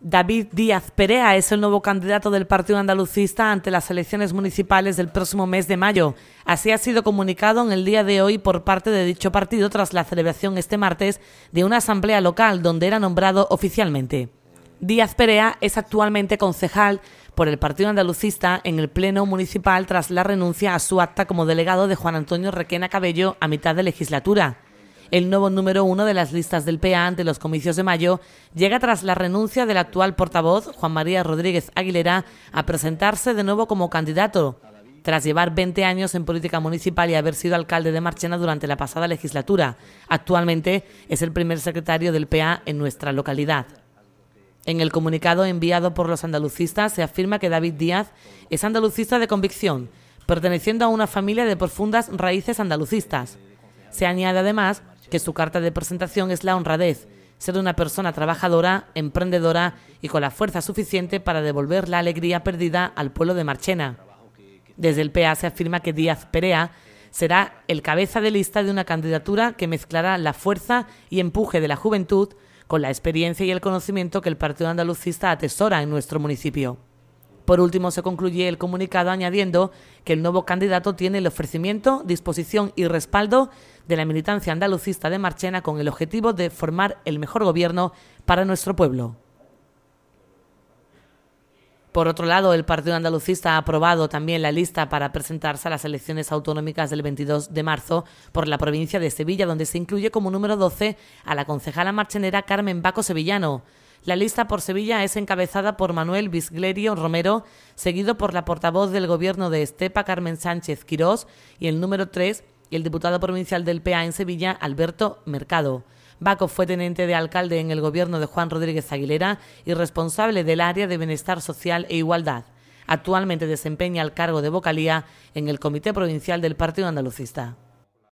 David Díaz Perea es el nuevo candidato del Partido Andalucista ante las elecciones municipales del próximo mes de mayo. Así ha sido comunicado en el día de hoy por parte de dicho partido tras la celebración este martes de una asamblea local donde era nombrado oficialmente. Díaz Perea es actualmente concejal por el Partido Andalucista en el Pleno Municipal tras la renuncia a su acta como delegado de Juan Antonio Requena Cabello a mitad de legislatura. El nuevo número uno de las listas del PA ante los comicios de mayo llega tras la renuncia del actual portavoz, Juan María Rodríguez Aguilera, a presentarse de nuevo como candidato tras llevar 20 años en política municipal y haber sido alcalde de Marchena durante la pasada legislatura. Actualmente es el primer secretario del PA en nuestra localidad. En el comunicado enviado por los andalucistas se afirma que David Díaz es andalucista de convicción, perteneciendo a una familia de profundas raíces andalucistas. Se añade además que su carta de presentación es la honradez, ser una persona trabajadora, emprendedora y con la fuerza suficiente para devolver la alegría perdida al pueblo de Marchena. Desde el PA se afirma que Díaz Perea será el cabeza de lista de una candidatura que mezclará la fuerza y empuje de la juventud con la experiencia y el conocimiento que el Partido Andalucista atesora en nuestro municipio. Por último, se concluye el comunicado añadiendo que el nuevo candidato tiene el ofrecimiento, disposición y respaldo de la militancia andalucista de Marchena con el objetivo de formar el mejor gobierno para nuestro pueblo. Por otro lado, el Partido Andalucista ha aprobado también la lista para presentarse a las elecciones autonómicas del 22 de marzo por la provincia de Sevilla, donde se incluye como número 12 a la concejala marchenera Carmen Baco Sevillano. La lista por Sevilla es encabezada por Manuel Visglerio Romero, seguido por la portavoz del gobierno de Estepa, Carmen Sánchez Quirós, y el número 3, y el diputado provincial del PA en Sevilla, Alberto Mercado. Baco fue teniente de alcalde en el gobierno de Juan Rodríguez Aguilera y responsable del área de Bienestar Social e Igualdad. Actualmente desempeña el cargo de vocalía en el Comité Provincial del Partido Andalucista.